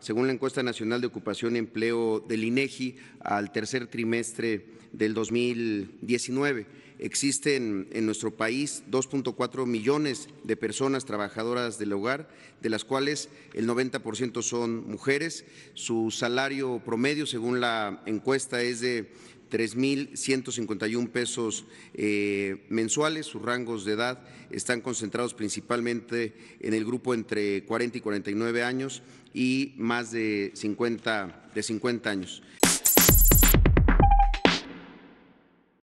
Según la encuesta nacional de ocupación y empleo del INEGI, al tercer trimestre del 2019 existen en nuestro país 2.4 millones de personas trabajadoras del hogar, de las cuales el 90% son mujeres. Su salario promedio, según la encuesta, es de 3.151 pesos eh, mensuales. Sus rangos de edad están concentrados principalmente en el grupo entre 40 y 49 años y más de 50, de 50 años.